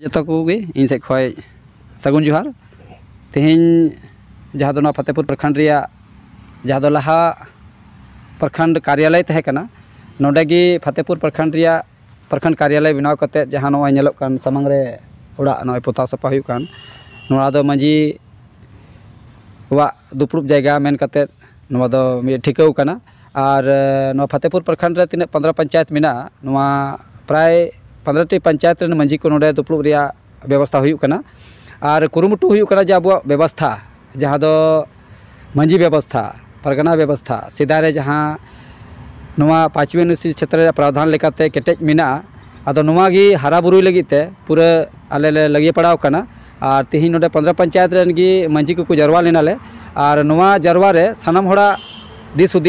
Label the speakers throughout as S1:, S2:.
S1: जो इन सब खे सगुन जोहार तेहन जहाँ फतेहपुर प्रखंड जहाँ लहा प्रखंड कार्यालय तहकना नोडे फतेहपुर प्रखंड प्रखंड कार्यालय बनाव करते जहाँ नोल सामांगे नए पोता साफा होना मांझी दुपुर जैगा मन ठिकाकना और फतेहपुर प्रखंड तना पंद्रह पंचायत मेना प्राय पंद्रहटी पंचायत मांझी को ना दुपड़ूब व्यवस्था होना और कुरुमुटू होना जे अब व्यवस्था जहाँ दो मांझी व्यवस्था परगना व्यवस्था सदा जहाँ पाँचवी अनुसूची क्षेत्र प्रावधान लेकाते केटेज मेना अब हरा बुरु लगे पूरा अल लगे पड़ा और तेह ना पंद्रह पंचायत रेनगी मांझी को जरवा लेनाले और जरवा रे सानम दिस हूद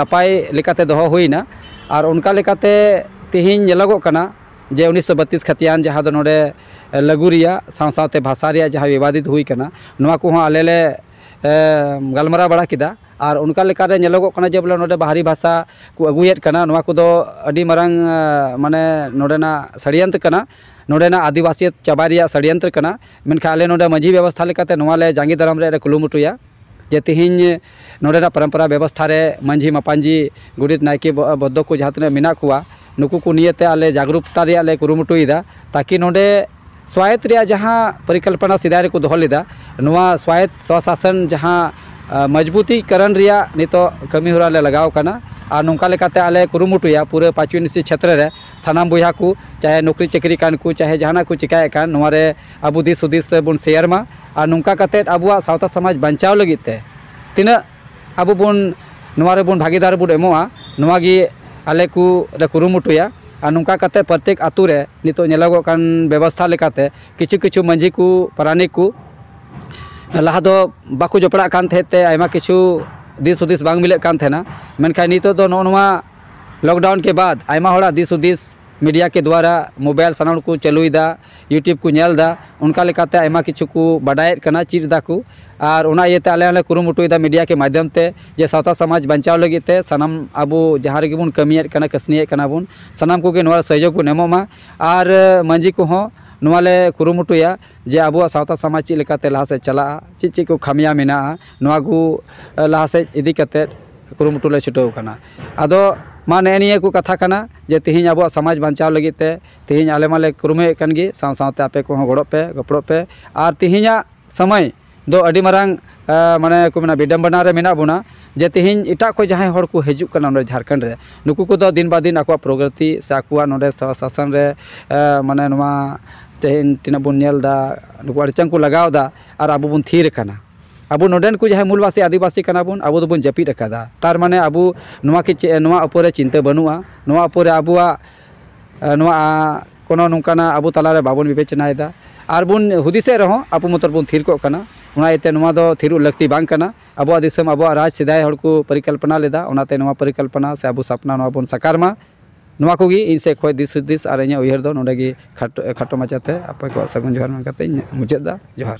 S1: नपाय लेकाते और उनका लेकाते जे उन्नीस सौ बत्तीस खतियान जहाँ दो नोड़े लगू रिया साथ साथ भाषा रिया जहाँ विवादित हुई कना नवा को हाँ आले गलमरा बड़ा किदा और उनका लेकर नेलोगो जे बोले नोड़े बाहरी भाषा को अगुयेत कना को माने नोड़ेना षड्यंत्र कना नोड़ेना आदिवासी चाबाय रिया षड्यंत्र कना मेनखा आले नोड़े मांझी व्यवस्था लेकर नवा जांगी दरम रे कुलुमुटुया जे तेहन नोड़ेना परम्परा व्यवस्था रे मांझी मपांजी गुडित नायके बद्दो को जहाँ तीन मेना नुकूते को जगरूकता आले रे आले ताकि नोडे स्वायत्त रे जहां परिकल्पना सिदारे को दोहलेदा नवा स्वायत्त स्वशासन जहां मजबूतीकरण रे नितो कमी हो ले लगाव कना और नौका लेकाते आले कुरुमुटुया पूरे पाँच यूनिवर्सिटी क्षेत्र रे सानाम बुझा को चाहे नौकरी चकरी कान को चाहे जहाँ को चिकाय कान नवा रे अबु दिस उदिस बन शेयर मा और नौका कते अबुआ सावता समाज बचाव लगित ते अब अबु बन नवा बन भागीदार बन एमोआ नवा गी आले को कुरुमुटुया नौका प्रत्येक आतुरे नितोग व्यवस्था लेकाते किचु किचु मंजी को प्राणी को लहा दो बाको जपड़े अमा किचु दिस हूद मिले मनखा नित नौ लॉकडाउन के बाद दिस हूदिस मीडिया के द्वारा मोबाइल सामान को चालूदा यूट्यूब को नलदा उनका लेकाते आमा किछु को और उना अलग आले आले मीडिया के माध्यम से जे सावता समाज बचाव लगे ते सनाम अबो जहां रे बन कमिए करना बन सनाम को सहयोग को नेममा और मंजी को हो नवाले जे अब सावता समाज चलते लेकाते चला चीज चीज को खामिया मेना नवा को लाहा से इदी करते छुटो करना अदो मा ने निये को कथा करना जे तेहे अब समाज बचाव लगे तेहेज आलेम कुरुमेगे साथ आपे को गड़ोपे गपड़ोपे और तेहेजा समय दो मांग माने को विडम्बना मेना बोना जे तेहेज इटा को जहाँ हर को हजार झारखंड में नुक को दिन बा दिन आपको प्रगति से आपको नोड़े स्वशासन माने तेहे तीन बोलता नुक अड़चन को लगवाद और अब बन थिरकाना अब ना मूलवासी आदिवासी अब तो जपिद रखा तार मे अब ऊपर चिंता बनूा ऊपर अब को नौकान अब तलारे बाबन विवेचना और बन हदिसे रहा आप मतलब थिरकना थिरुक लाती अब अब राज सदाई हम परिकल्पना लेते परिकल्पना से अब सपना बन साकारमा नुआ कोगी इनसे खोज दिस दिस और इन उ खाटो माचाते अपा को सगन जोहार मुझे जोहार